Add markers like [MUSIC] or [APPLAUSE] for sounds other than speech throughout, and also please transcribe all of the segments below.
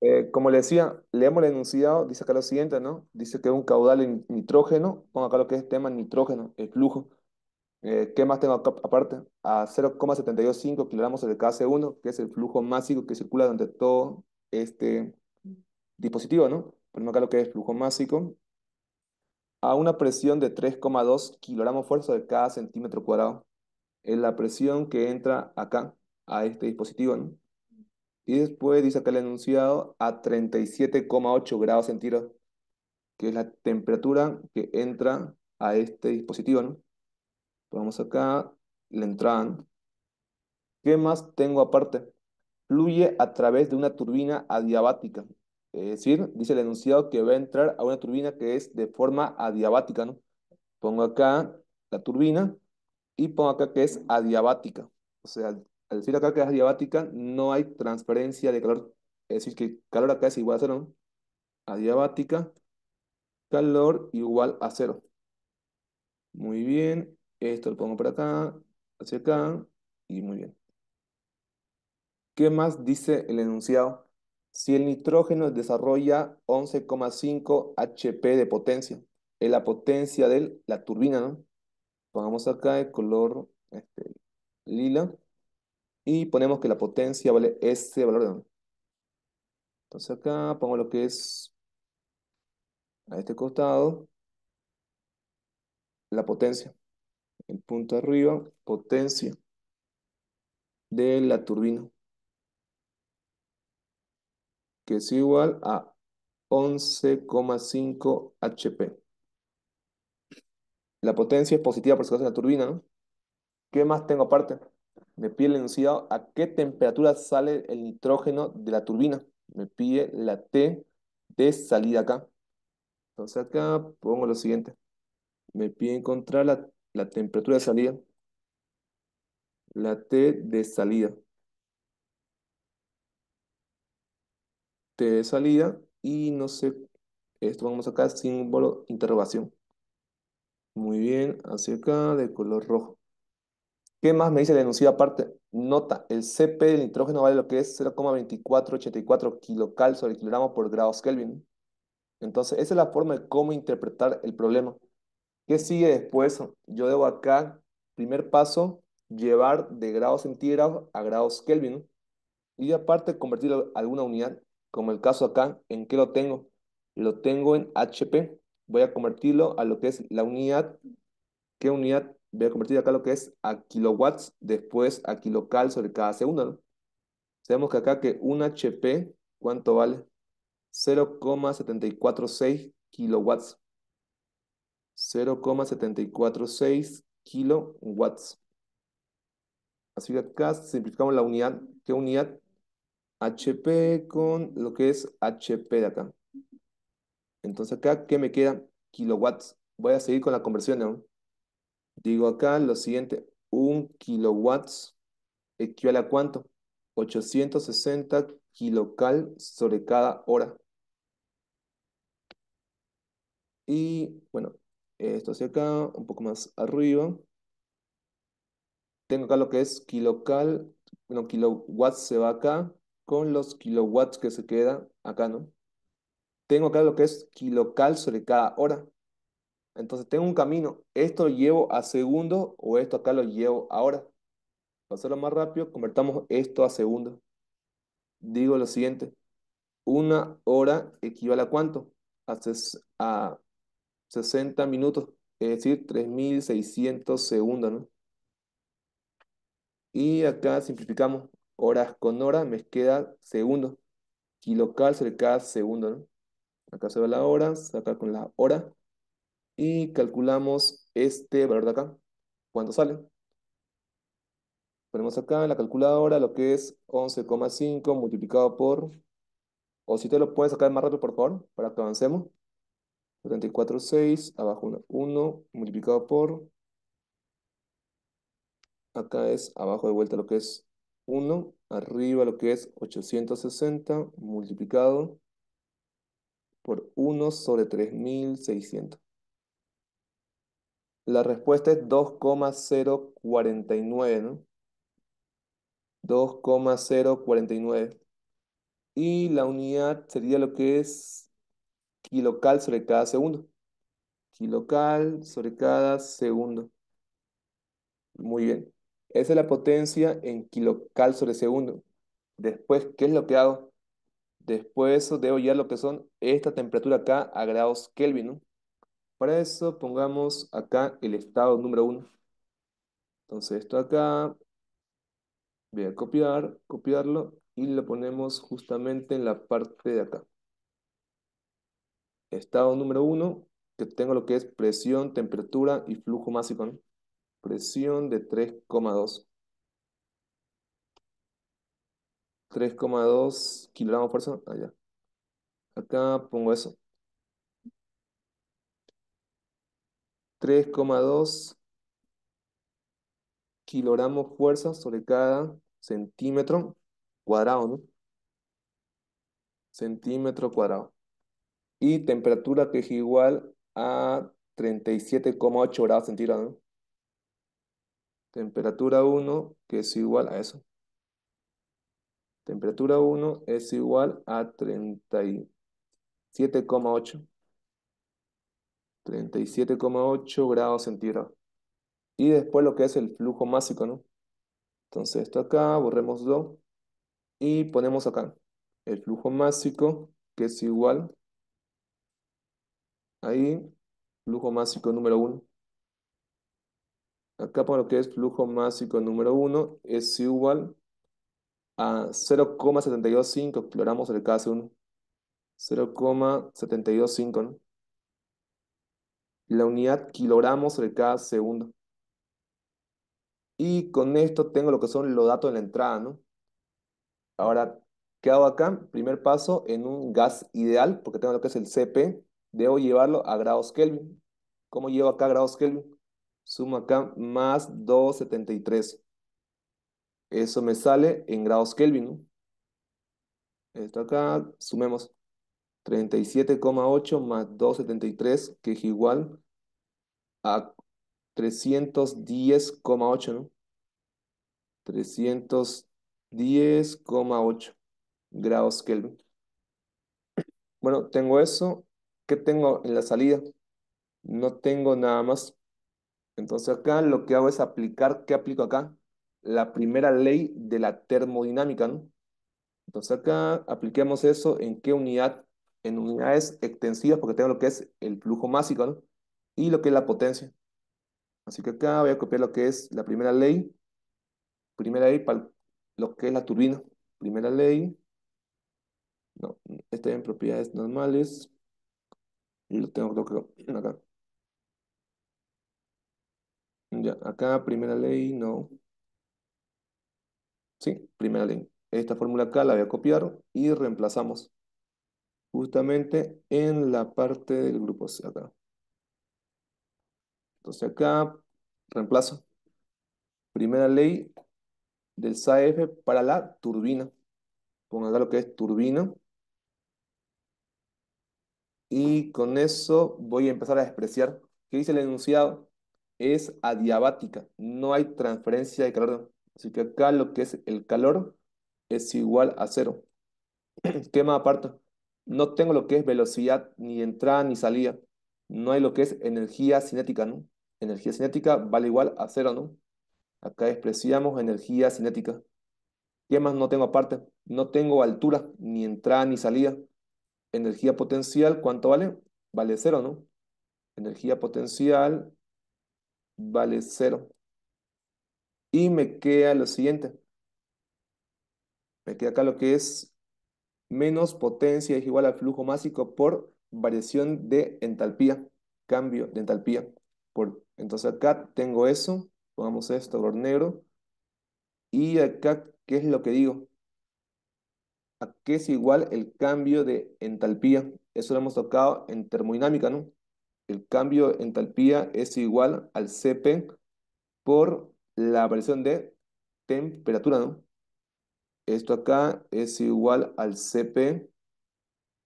Eh, como le decía, leemos el enunciado, dice acá lo siguiente, ¿no? Dice que es un caudal en nitrógeno, pongo acá lo que es tema nitrógeno, el flujo. Eh, ¿Qué más tengo acá aparte? A 0,725 kilogramos de KC1, que es el flujo másico que circula durante todo este dispositivo, ¿no? Ponemos acá lo que es flujo másico. A una presión de 3,2 kilogramos fuerza de cada centímetro cuadrado. Es la presión que entra acá, a este dispositivo, ¿no? Y después dice acá el enunciado a 37,8 grados centígrados, que es la temperatura que entra a este dispositivo, ¿no? acá, la entrada. ¿Qué más tengo aparte? Fluye a través de una turbina adiabática. Es decir, dice el enunciado que va a entrar a una turbina que es de forma adiabática, ¿no? Pongo acá la turbina y pongo acá que es adiabática. O sea, al decir acá que es adiabática, no hay transferencia de calor. Es decir, que calor acá es igual a cero. Adiabática, calor igual a cero. Muy bien. Esto lo pongo por acá, hacia acá. Y muy bien. ¿Qué más dice el enunciado? Si el nitrógeno desarrolla 11,5 HP de potencia, es la potencia de la turbina, ¿no? Pongamos acá el color este, lila y ponemos que la potencia vale este valor de 1. Entonces acá pongo lo que es a este costado, la potencia, el punto arriba, potencia de la turbina, que es igual a 11,5 HP. La potencia es positiva por si acaso la turbina, ¿no? ¿Qué más tengo aparte? Me pide el enunciado a qué temperatura sale el nitrógeno de la turbina. Me pide la T de salida acá. Entonces acá pongo lo siguiente. Me pide encontrar la, temperatura de salida. La T de salida. T de salida y no sé, esto vamos acá, símbolo interrogación. Muy bien, hacia acá de color rojo. ¿Qué más me dice la enunciado aparte? Nota, el CP del nitrógeno vale lo que es 0,2484 kilocal sobre kilogramo por grados Kelvin. Entonces, esa es la forma de cómo interpretar el problema. ¿Qué sigue después? Yo debo acá, primer paso, llevar de grados centígrados a grados Kelvin. Y aparte, convertirlo a alguna unidad, como el caso acá, ¿en qué lo tengo? Lo tengo en HP. Voy a convertirlo a lo que es la unidad. ¿Qué unidad? voy a convertir acá lo que es a kilowatts, después a kilocal sobre cada segundo, Sabemos que acá que un HP, ¿cuánto vale? 0,746 kilowatts. 0,746 kilowatts. Así que acá simplificamos la unidad. ¿Qué unidad? HP con lo que es HP de acá. Entonces acá, ¿qué me queda? Kilowatts. Voy a seguir con la conversión, ¿no? Digo acá lo siguiente, un kilowatts equivale a cuánto? 860 kilocal sobre cada hora. Y bueno, esto hacia acá, un poco más arriba. Tengo acá lo que es kilocal, bueno, kilowatts se va acá, con los kilowatts que se queda acá, ¿no? Tengo acá lo que es kilocal sobre cada hora. Entonces tengo un camino, esto lo llevo a segundos o esto acá lo llevo ahora. Para hacerlo más rápido, convertamos esto a segundos. Digo lo siguiente, una hora equivale a cuánto? A, a 60 minutos, es decir, 3600 segundos, ¿no? Y acá simplificamos, horas con horas, me queda segundos. Kilocal sobre cada segundo, ¿no? Acá se va la hora, acá con la hora y calculamos este valor de acá. ¿Cuánto sale? Ponemos acá en la calculadora lo que es 11,5 multiplicado por... O si te lo puedes sacar más rápido, por favor, para que avancemos. 34,6. abajo 1, 1, multiplicado por... Acá es abajo de vuelta lo que es 1, arriba lo que es 860, multiplicado por 1 sobre 3600. La respuesta es 2,049, ¿no? 2,049. Y la unidad sería lo que es kilocal sobre cada segundo. Kilocal sobre cada segundo. Muy bien. Esa es la potencia en kilocal sobre segundo. Después, ¿qué es lo que hago? Después eso, debo llevar lo que son esta temperatura acá a grados Kelvin, ¿no? Para eso pongamos acá el estado número 1. Entonces esto acá, voy a copiar, copiarlo y lo ponemos justamente en la parte de acá. Estado número 1, que tengo lo que es presión, temperatura y flujo másico. Presión de 3,2. 3,2 kilogramos por segundo. Allá. Ah, acá pongo eso. 3,2 kilogramos fuerza sobre cada centímetro cuadrado, ¿no? Centímetro cuadrado. Y temperatura que es igual a 37,8 grados centígrados, Temperatura 1 que es igual a eso. Temperatura 1 es igual a 37,8 37,8 grados centígrados. Y después lo que es el flujo másico, ¿no? Entonces esto acá, borremos 2 y ponemos acá el flujo másico que es igual ahí, flujo másico número 1. Acá ponemos lo que es flujo másico número 1 es igual a 0,725 exploramos el caso 1 0,725, ¿no? la unidad kilogramos de cada segundo. Y con esto tengo lo que son los datos de la entrada, ¿no? Ahora, ¿qué hago acá? Primer paso, en un gas ideal, porque tengo lo que es el CP, debo llevarlo a grados Kelvin. ¿Cómo llevo acá a grados Kelvin? Sumo acá más 273. Eso me sale en grados Kelvin, ¿no? Esto acá, sumemos 37,8 más 273, que es igual a 310,8, ¿no? 310,8 grados Kelvin. Bueno, tengo eso. ¿Qué tengo en la salida? No tengo nada más. Entonces acá lo que hago es aplicar, ¿qué aplico acá? La primera ley de la termodinámica, ¿no? Entonces acá apliquemos eso en qué unidad en unidades extensivas porque tengo lo que es el flujo másico y lo que es la potencia. Así que acá voy a copiar lo que es la primera ley, primera ley para lo que es la turbina, primera ley, no, está en propiedades normales, y lo tengo que acá. Ya, acá primera ley, no. Sí, primera ley. Esta fórmula acá la voy a copiar y reemplazamos justamente en la parte del grupo C acá. Entonces acá reemplazo. Primera ley del SAF para la turbina. Pongo acá lo que es turbina. Y con eso voy a empezar a despreciar. ¿Qué dice el enunciado? Es adiabática. No hay transferencia de calor. Así que acá lo que es el calor es igual a cero. Esquema [CLEARS THROAT] aparto no tengo lo que es velocidad ni entrada ni salida. No hay lo que es energía cinética, ¿no? Energía cinética vale igual a cero, ¿no? Acá despreciamos energía cinética. ¿Qué más no tengo aparte? No tengo altura, ni entrada ni salida. Energía potencial, ¿cuánto vale? Vale cero, ¿no? Energía potencial vale cero. Y me queda lo siguiente. Me queda acá lo que es menos potencia es igual al flujo másico por variación de entalpía, cambio de entalpía. Por, entonces acá tengo eso, pongamos esto, color negro. Y acá, ¿qué es lo que digo? qué es igual el cambio de entalpía. Eso lo hemos tocado en termodinámica, ¿no? El cambio de entalpía es igual al Cp por la variación de temperatura, ¿no? Esto acá es igual al CP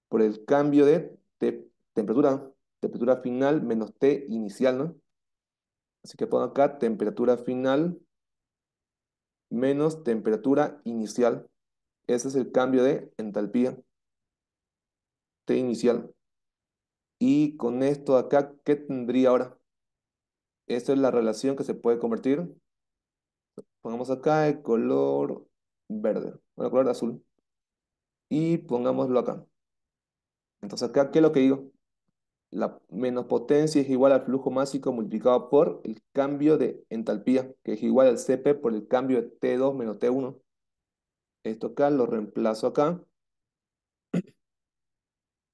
por el cambio de temperatura. Temperatura final menos T inicial, ¿no? Así que pongo acá temperatura final menos temperatura inicial. Ese es el cambio de entalpía. T inicial. Y con esto acá, ¿qué tendría ahora? Esta es la relación que se puede convertir. Pongamos acá el color verde, bueno, color azul. Y pongámoslo acá. Entonces acá, ¿qué es lo que digo? La menos potencia es igual al flujo másico multiplicado por el cambio de entalpía, que es igual al CP por el cambio de T2 menos T1. Esto acá lo reemplazo acá.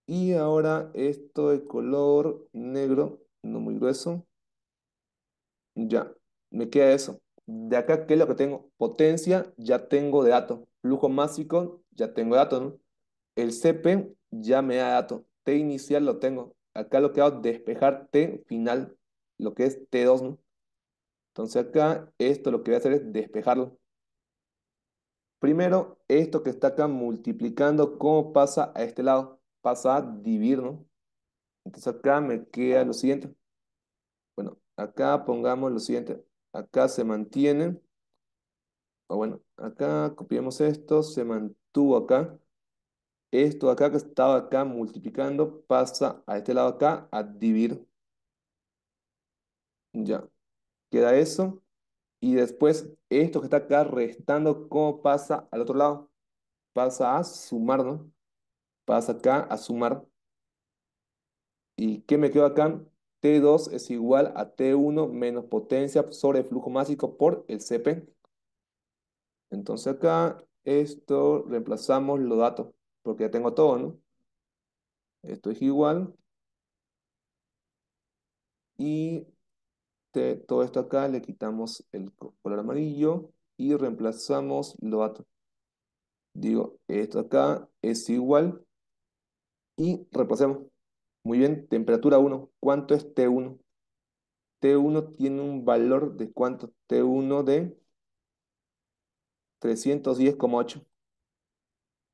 Y ahora esto de color negro, no muy grueso. Ya, me queda eso de acá, ¿qué es lo que tengo? Potencia, ya tengo de datos. Flujo másico, ya tengo datos. ¿no? El CP ya me da dato T inicial lo tengo. Acá lo que hago es despejar T final, lo que es T2. Entonces acá esto lo que voy a hacer es despejarlo. Primero, esto que está acá multiplicando, ¿cómo pasa a este lado? Pasa a dividir, ¿no? Entonces acá me queda lo siguiente. Bueno, acá pongamos lo siguiente. Acá se mantiene. Ah, bueno, acá copiamos esto, se mantuvo acá. Esto acá que estaba acá multiplicando pasa a este lado acá a dividir. Ya, queda eso. Y después esto que está acá restando, ¿cómo pasa al otro lado? Pasa a sumar, ¿no? Pasa acá a sumar. ¿Y qué me quedó acá? T2 es igual a T1 menos potencia sobre el flujo másico por el CP. Entonces acá esto reemplazamos los datos, porque ya tengo todo, ¿no? Esto es igual. Y todo esto acá le quitamos el color amarillo y reemplazamos los datos. Digo, esto acá es igual y reemplazamos. Muy bien, temperatura 1. ¿Cuánto es T1? T1 tiene un valor de cuánto? T1 de 310,8.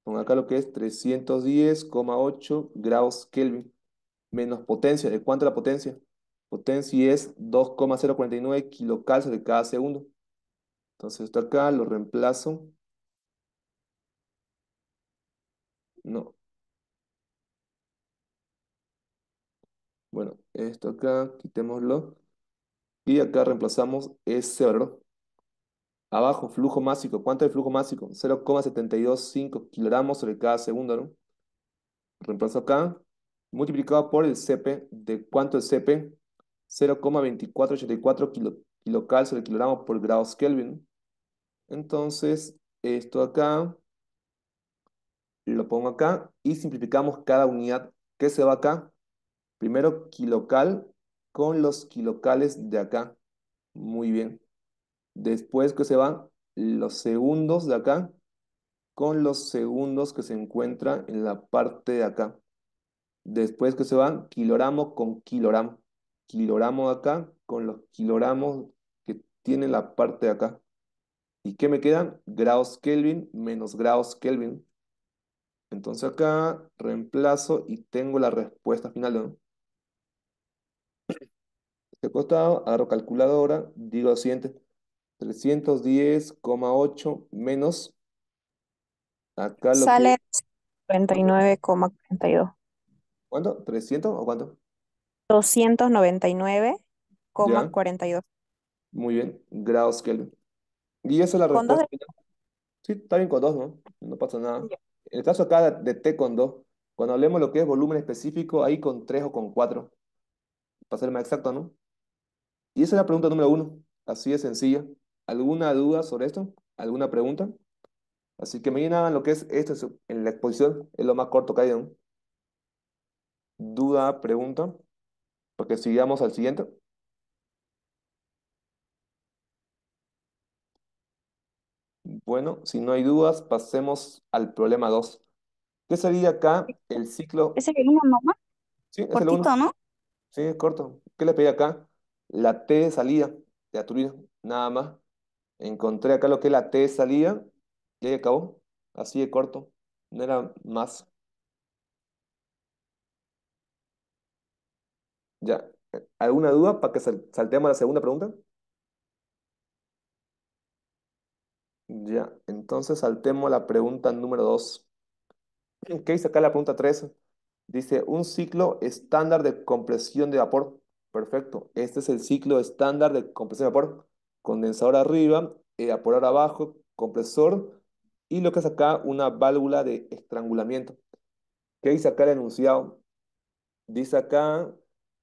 Pon acá lo que es 310,8 grados Kelvin. Menos potencia. ¿De cuánto la potencia? Potencia es 2,049 kilocalcios de cada segundo. Entonces esto acá lo reemplazo. No, Bueno, esto acá, quitémoslo. Y acá reemplazamos ese valor. Abajo, flujo másico. ¿Cuánto es el flujo másico? 0,725 kilogramos sobre cada segundo, Reemplazo acá. Multiplicado por el CP. ¿De cuánto es CP? 0,2484 kilo, kilocal sobre kilogramos por grados Kelvin. Entonces, esto acá, lo pongo acá y simplificamos cada unidad que se va acá. Primero, kilocal con los kilocales de acá. Muy bien. Después que se van los segundos de acá con los segundos que se encuentran en la parte de acá. Después que se van kilogramo con kilogramo. Kilogramo de acá con los kilogramos que tiene la parte de acá. ¿Y qué me quedan? Grados Kelvin menos grados Kelvin. Entonces acá reemplazo y tengo la respuesta final. ¿no? de costado, agarro calculadora, digo lo siguiente, 310,8 menos, acá lo Sale 39,42. ¿Cuánto? ¿300 o cuánto? 299,42. Muy bien, grados Kelvin. Y esa es la respuesta. Sí, está bien con 2, ¿no? No pasa nada. En el caso acá de T con 2, cuando hablemos lo que es volumen específico, ahí con 3 o con 4. Para ser más exacto, ¿no? Y esa es la pregunta número uno, así de sencilla. ¿Alguna duda sobre esto? ¿Alguna pregunta? Así que me llenaban lo que es esto en la exposición, es lo más corto que hay Duda, pregunta, porque sigamos al siguiente. Bueno, si no hay dudas, pasemos al problema dos. ¿Qué sería acá el ciclo? ¿Es el mamá? Sí, es ¿no? Sí, es corto. ¿Qué le pedí acá? la T de salida de nada más. Encontré acá lo que es la T salía. salida y ahí acabó, así de corto, no era más. Ya, ¿alguna duda para que saltemos a la segunda pregunta? Ya, entonces saltemos a la pregunta número 2. ¿Qué dice acá la pregunta 3? Dice, un ciclo estándar de compresión de vapor Perfecto. Este es el ciclo estándar de compresor de vapor. Condensador arriba, evaporador eh, abajo, compresor y lo que es acá una válvula de estrangulamiento. ¿Qué dice acá el enunciado? Dice acá,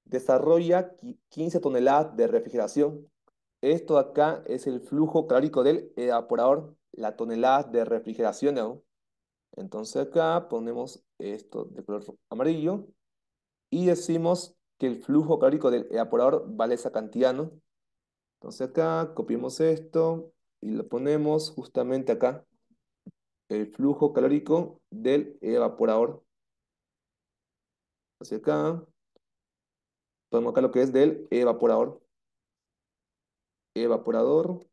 desarrolla 15 toneladas de refrigeración. Esto acá es el flujo calórico del evaporador, la tonelada de refrigeración. Entonces acá ponemos esto de color amarillo y decimos que el flujo calórico del evaporador vale esa cantidad, ¿no? Entonces acá copiamos esto y lo ponemos justamente acá. El flujo calórico del evaporador. Hacia acá. Ponemos acá lo que es del evaporador. Evaporador.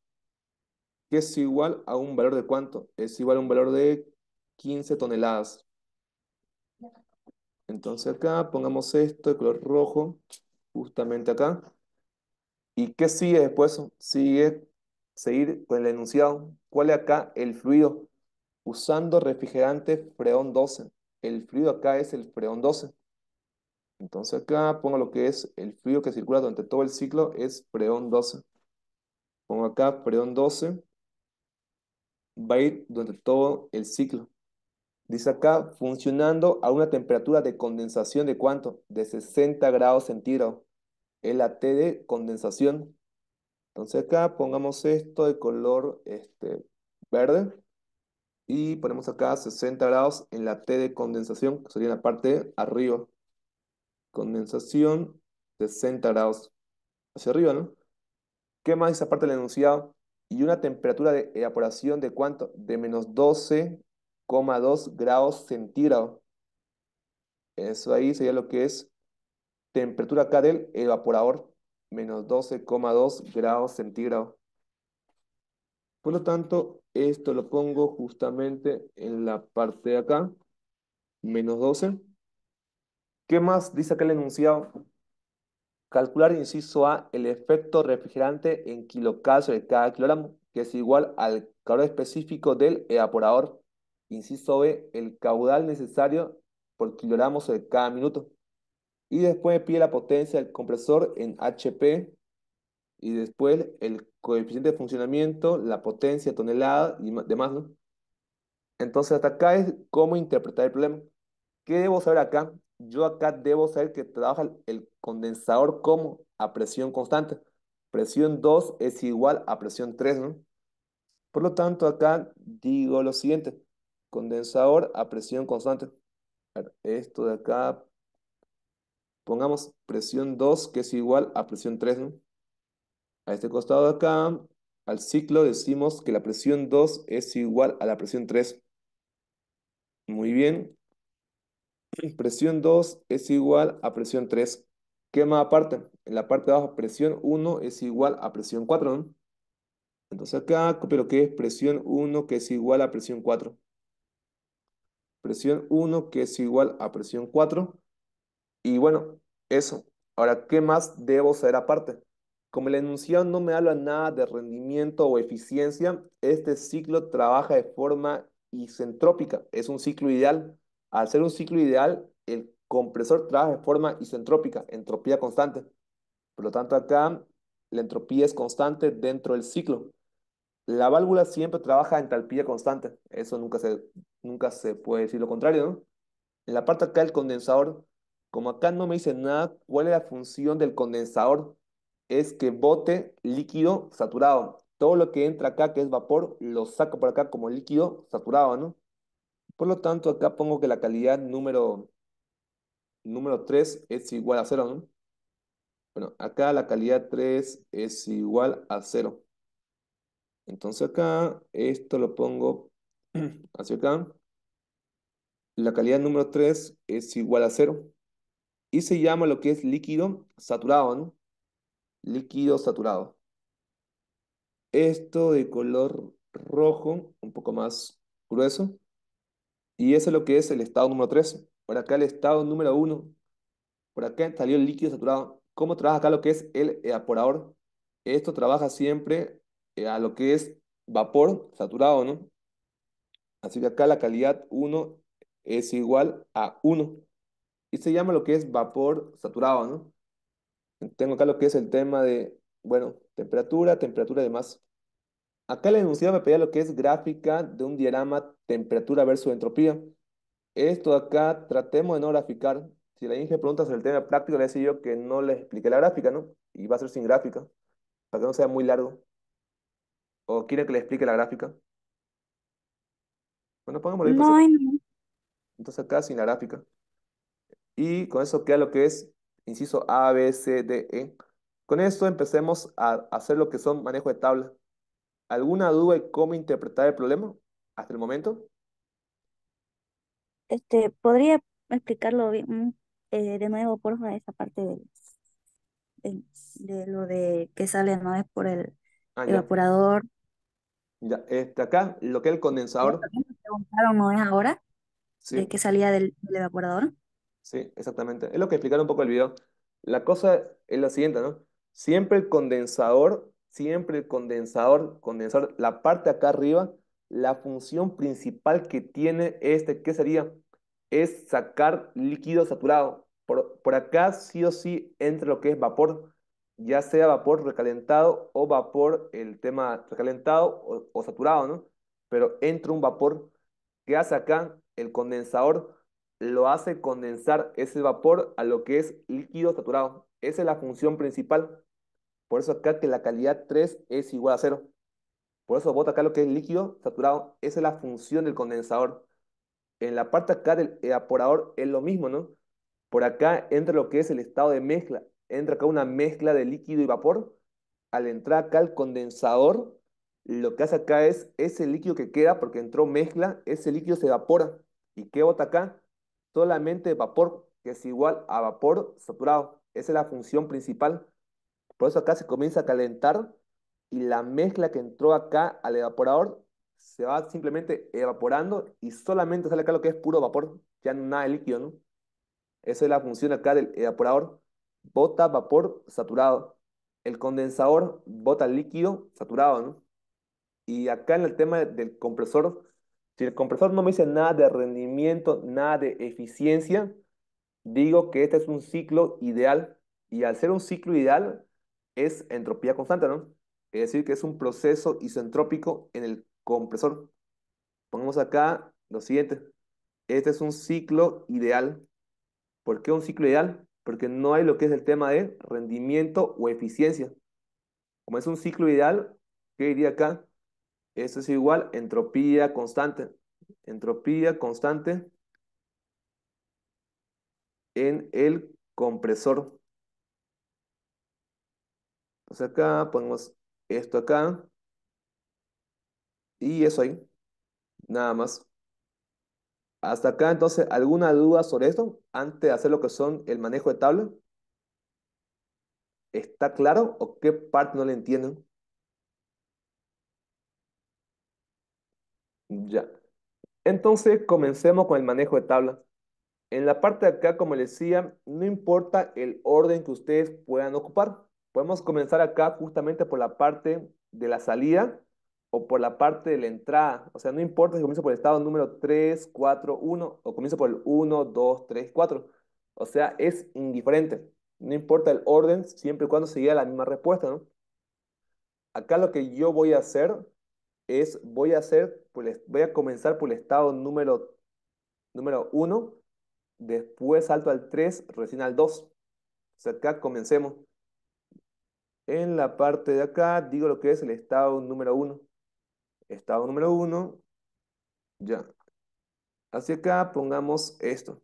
Que es igual a un valor de cuánto? Es igual a un valor de 15 toneladas. Entonces acá pongamos esto de color rojo, justamente acá. ¿Y qué sigue después? Sigue seguir con el enunciado. ¿Cuál es acá el fluido? Usando refrigerante freón 12. El fluido acá es el freón 12. Entonces acá pongo lo que es el fluido que circula durante todo el ciclo es freón 12. Pongo acá freón 12. Va a ir durante todo el ciclo. Dice acá, funcionando a una temperatura de condensación de cuánto? De 60 grados centígrados. en la T de condensación. Entonces acá pongamos esto de color este, verde. Y ponemos acá 60 grados en la T de condensación, que sería la parte de arriba. Condensación, 60 grados. Hacia arriba, ¿no? ¿Qué más esa parte del enunciado? Y una temperatura de evaporación de cuánto? De menos 12 dos grados centígrados. Eso ahí sería lo que es temperatura acá del evaporador, menos 12,2 grados centígrados. Por lo tanto, esto lo pongo justamente en la parte de acá, menos 12. ¿Qué más dice acá el enunciado? Calcular, inciso A, el efecto refrigerante en kilocalcio de cada kilogramo, que es igual al calor específico del evaporador insisto ve el caudal necesario por kilogramos de cada minuto. Y después pide la potencia del compresor en HP. Y después el coeficiente de funcionamiento, la potencia, tonelada y demás, Entonces, hasta acá es cómo interpretar el problema. ¿Qué debo saber acá? Yo acá debo saber que trabaja el condensador como a presión constante. Presión 2 es igual a presión 3, ¿no? Por lo tanto, acá digo lo siguiente condensador a presión constante. Esto de acá, pongamos presión 2, que es igual a presión 3. A este costado de acá, al ciclo decimos que la presión 2 es igual a la presión 3. Muy bien. [CLEARS THROAT] Presión 2 es igual a presión 3. ¿Qué más aparte? En la parte de abajo, presión 1 es igual a presión 4, Entonces acá pero ¿qué que es presión 1, que es igual a presión 4 presión 1 que es igual a presión 4. Y bueno, eso. Ahora, ¿qué más debo saber aparte? Como el enunciado no me habla nada de rendimiento o eficiencia, este ciclo trabaja de forma isentrópica. Es un ciclo ideal. Al ser un ciclo ideal, el compresor trabaja de forma isentrópica, entropía constante. Por lo tanto, acá la entropía es constante dentro del ciclo. La válvula siempre trabaja en entalpía constante, eso nunca se, nunca se puede decir lo contrario, ¿no? En la parte acá del condensador, como acá no me dice nada, ¿cuál es la función del condensador? Es que bote líquido saturado. Todo lo que entra acá, que es vapor, lo saco por acá como líquido saturado, ¿no? Por lo tanto, acá pongo que la calidad número, número 3 es igual a 0, ¿no? Bueno, acá la calidad 3 es igual a 0. Entonces acá, esto lo pongo [CLEARS THROAT] hacia acá. La calidad número 3 es igual a 0. Y se llama lo que es líquido saturado, Líquido saturado. Esto de color rojo, un poco más grueso. Y ese es lo que es el estado número 3. Por acá el estado número 1. Por acá salió el líquido saturado. ¿Cómo trabaja acá lo que es el evaporador? Esto trabaja siempre eh, a lo que es vapor saturado, ¿no? Así que acá la calidad 1 es igual a 1. Y se llama lo que es vapor saturado, ¿no? Tengo acá lo que es el tema de, bueno, temperatura, temperatura y demás. Acá la enunciado me pedía lo que es gráfica de un diagrama temperatura versus entropía. Esto acá tratemos de no graficar. Si la Inge pregunta sobre el tema práctico, le decía yo que no le expliqué la gráfica, ¿no? Y va a ser sin gráfica, para que no sea muy largo. ¿O quiere que le explique la gráfica? Bueno, pongamos No, Entonces acá sin la gráfica. Y con eso queda lo que es inciso A, B, C, D, E. Con esto empecemos a hacer lo que son manejo de tabla. ¿Alguna duda de cómo interpretar el problema hasta el momento? Este, ¿podría explicarlo bien, mm, eh, de nuevo, por favor, esa parte de, lo de que sale, ¿no? Es por el ah, evaporador, ya, este, acá, lo que es el condensador. preguntaron no es ahora? Sí. De que salía del, evaporador. Sí, exactamente. Es lo que explicaron un poco el video. La cosa es la siguiente, ¿no? Siempre el condensador, siempre el condensador, condensador, la parte acá arriba, la función principal que tiene este, ¿qué sería? Es sacar líquido saturado. Por, por acá sí o sí entra lo que es vapor ya sea vapor recalentado o vapor, el tema recalentado o, saturado, ¿no? Pero entra un vapor que hace acá el condensador, lo hace condensar ese vapor a lo que es líquido saturado. Esa es la función principal. Por eso acá que la calidad 3 es igual a 0. Por eso bota acá lo que es líquido saturado. Esa es la función del condensador. En la parte acá del evaporador es lo mismo, ¿no? Por acá entra lo que es el estado de mezcla entra acá una mezcla de líquido y vapor. Al entrar acá al condensador, lo que hace acá es ese líquido que queda, porque entró mezcla, ese líquido se evapora. ¿Y qué bota acá? Solamente vapor, que es igual a vapor saturado. Esa es la función principal. Por eso acá se comienza a calentar y la mezcla que entró acá al evaporador se va simplemente evaporando y solamente sale acá lo que es puro vapor, ya nada de líquido, ¿no? Esa es la función acá del evaporador bota vapor saturado. El condensador bota líquido saturado, ¿no? Y acá en el tema del compresor, si el compresor no me dice nada de rendimiento, nada de eficiencia, digo que este es un ciclo ideal. Y al ser un ciclo ideal, es entropía constante, ¿no? Es decir, que es un proceso isentrópico en el compresor. Pongamos acá lo siguiente. Este es un ciclo ideal. ¿Por qué un ciclo ideal? porque no hay lo que es el tema de rendimiento o eficiencia. Como es un ciclo ideal, ¿qué diría acá? Esto es igual entropía constante. Entropía constante en el compresor. Entonces acá ponemos esto acá y eso ahí. Nada más. Hasta acá, entonces, ¿alguna duda sobre esto antes de hacer lo que son el manejo de tabla? ¿Está claro o qué parte no le entienden? Ya. Entonces, comencemos con el manejo de tabla. En la parte de acá, como les decía, no importa el orden que ustedes puedan ocupar. Podemos comenzar acá justamente por la parte de la salida o por la parte de la entrada. O sea, no importa si comienzo por el estado número 3, 4, 1 o comienzo por el 1, 2, 3, 4. O sea, es indiferente. No importa el orden, siempre y cuando se llegue a la misma respuesta, ¿no? Acá lo que yo voy a hacer es, voy a hacer, voy a comenzar por el estado número, número 1, después salto al 3, recién al 2. O sea, acá comencemos. En la parte de acá digo lo que es el estado número 1 estado número 1, ya. Así acá pongamos esto.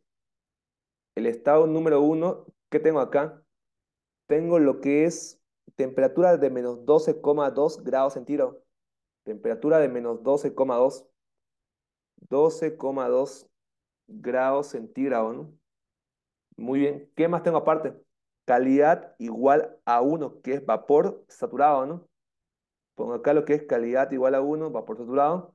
El estado número uno ¿qué tengo acá? Tengo lo que es temperatura de menos 12,2 grados centígrados. Temperatura de menos 12,2. 12,2 grados centígrados, ¿no? Muy bien. ¿Qué más tengo aparte? Calidad igual a 1, que es vapor saturado, ¿no? Pongo acá lo que es calidad igual a 1, va por otro lado.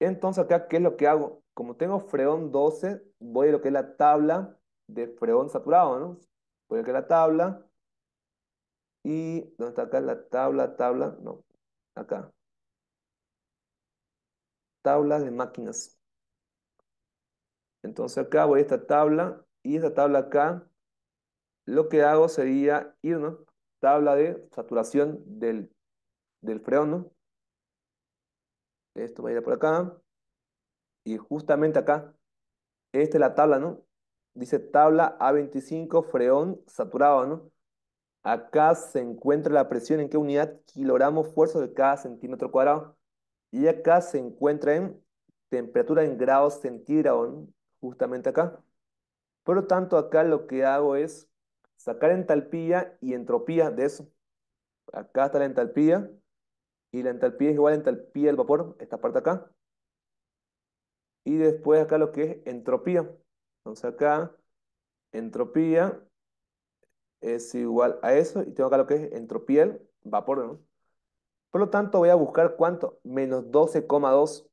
Entonces acá, ¿qué es lo que hago? Como tengo freón 12, voy a lo que es la tabla de freón saturado, ¿no? Voy a la tabla. Y, ¿dónde está acá? La tabla, tabla, no, acá. Tabla de máquinas. Entonces acá voy a esta tabla y esta tabla acá, lo que hago sería ir, ¿no? Tabla de saturación del del freón, ¿no? Esto va a ir por acá. Y justamente acá, esta es la tabla, ¿no? Dice tabla A25 freón saturado, ¿no? Acá se encuentra la presión en qué unidad kilogramos fuerza de cada centímetro cuadrado. Y acá se encuentra en temperatura en grados centígrados, ¿no? justamente acá. Por lo tanto, acá lo que hago es sacar entalpía y entropía de eso. Acá está la entalpía y la entalpía es igual a entalpía del vapor, esta parte acá. Y después acá lo que es entropía. Entonces acá, entropía es igual a eso, y tengo acá lo que es entropía del vapor, Por lo tanto, voy a buscar cuánto, menos 12,2.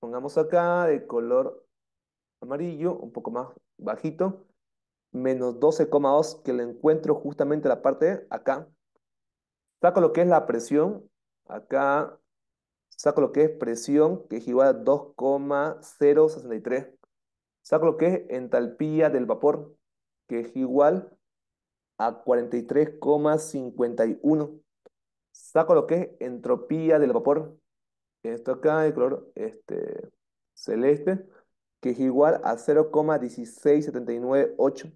Pongamos acá de color amarillo, un poco más bajito, menos 12,2 que le encuentro justamente la parte de acá. Saco lo que es la presión Acá saco lo que es presión, que es igual a 2,063. Saco lo que es entalpía del vapor, que es igual a 43,51. Saco lo que es entropía del vapor, esto acá de color este, celeste, que es igual a 0,16798.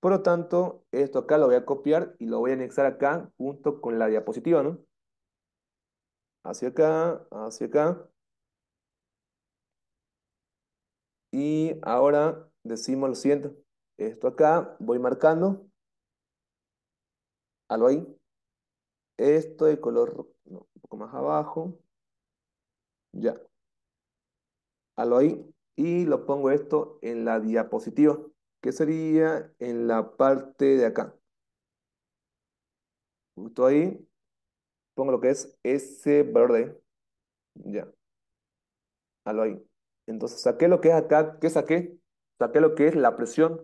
Por lo tanto, esto acá lo voy a copiar y lo voy a anexar acá junto con la diapositiva, ¿no? hacia acá, hacia acá. Y ahora decimos lo siguiente. Esto acá, voy marcando. Algo ahí. Esto de color un poco más abajo. Ya. Algo ahí. Y lo pongo esto en la diapositiva, que sería en la parte de acá. Justo ahí pongo lo que es ese valor de Ya. ahí. Entonces saqué lo que es acá. ¿Qué saqué? Saqué lo que es la presión.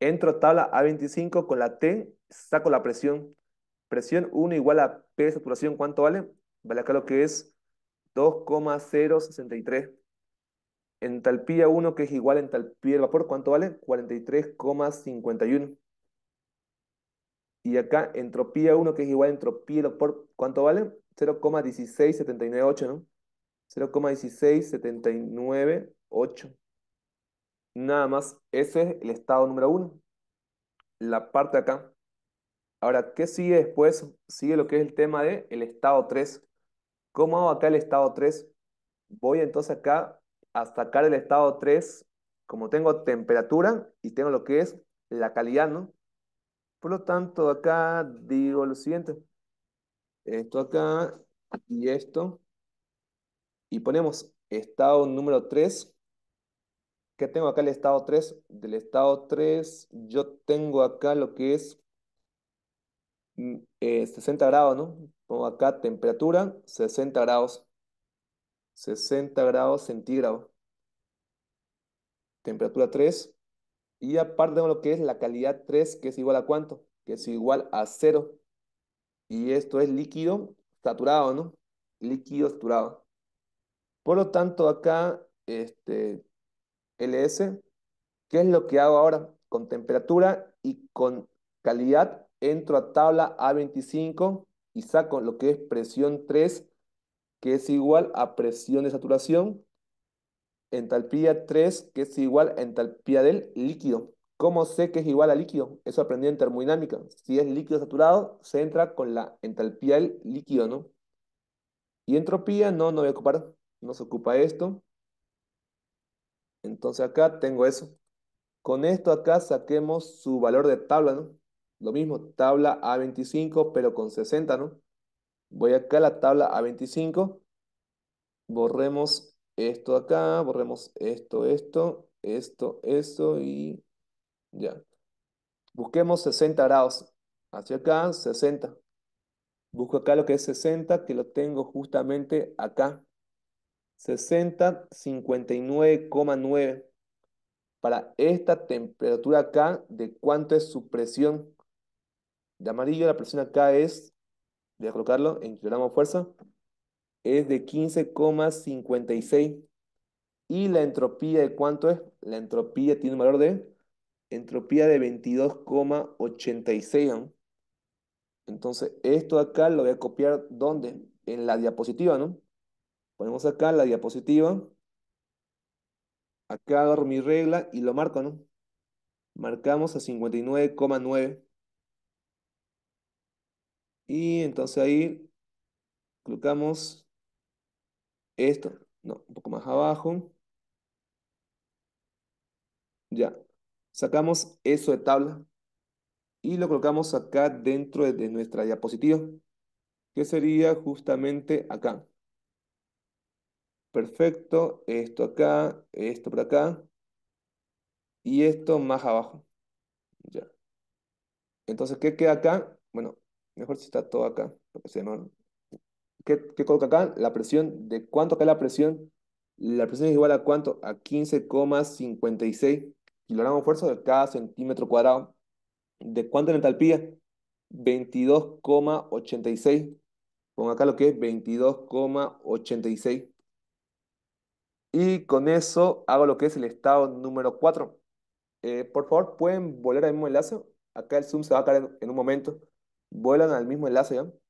Entro a tabla A25 con la T, saco la presión. Presión 1 igual a P de saturación. ¿Cuánto vale? Vale acá lo que es 2,063. Entalpía 1, que es igual a entalpía del vapor. ¿Cuánto vale? 43,51. Y acá entropía 1, que es igual a entropía por, ¿cuánto vale? 0,16798, ¿no? 0,16798. Nada más, ese es el estado número 1. La parte de acá. Ahora, ¿qué sigue después? Sigue lo que es el tema de estado 3. ¿Cómo hago acá el estado 3? Voy entonces acá a sacar el estado 3, como tengo temperatura y tengo lo que es la calidad, ¿no? Por lo tanto, acá digo lo siguiente. Esto acá y esto. Y ponemos estado número 3. ¿Qué tengo acá el estado 3? Del estado 3 yo tengo acá lo que es 60 mm, eh, grados, ¿no? Pongo acá temperatura 60 grados. 60 grados centígrados. Temperatura 3, y aparte de lo que es la calidad 3, que es igual a cuánto? Que es igual a 0. Y esto es líquido saturado, ¿no? Líquido saturado. Por lo tanto, acá, este, LS, ¿qué es lo que hago ahora? Con temperatura y con calidad, entro a tabla A25 y saco lo que es presión 3, que es igual a presión de saturación entalpía 3, que es igual a entalpía del líquido. ¿Cómo sé que es igual a líquido? Eso aprendí en termodinámica. Si es líquido saturado, se entra con la entalpía del líquido, ¿no? Y entropía, no, no voy a ocupar, no se ocupa esto. Entonces acá tengo eso. Con esto acá saquemos su valor de tabla, ¿no? Lo mismo, tabla A25, pero con 60, ¿no? Voy acá a la tabla A25, borremos esto acá, borremos esto, esto, esto, esto y ya. Busquemos 60 grados. Hacia acá, 60. Busco acá lo que es 60, que lo tengo justamente acá. 60, 59,9. Para esta temperatura acá, ¿de cuánto es su presión? De amarillo, la presión acá es, voy a colocarlo en kilogramos fuerza, es de 15,56 y la entropía de cuánto es? La entropía tiene un valor de entropía de 22,86. Entonces, esto acá lo voy a copiar ¿dónde? En la diapositiva, ¿no? Ponemos acá la diapositiva. Acá agarro mi regla y lo marco, ¿no? Marcamos a 59,9. Y entonces ahí colocamos esto, no, un poco más abajo. Ya. Sacamos eso de tabla y lo colocamos acá dentro de nuestra diapositiva, que sería justamente acá. Perfecto, esto acá, esto por acá y esto más abajo. Ya. Entonces, ¿qué queda acá? Bueno, mejor si está todo acá, porque se no. ¿qué, coloca acá? La presión, ¿de cuánto cae la presión? La presión es igual a cuánto? A 15,56 kilogramos de fuerza de cada centímetro cuadrado. ¿De cuánto en entalpía? 22,86. Pongo acá lo que es 22,86. Y con eso hago lo que es el estado número 4. Eh, por favor, pueden volver al mismo enlace. Acá el Zoom se va a caer en, en un momento. Vuelan al mismo enlace, ¿ya?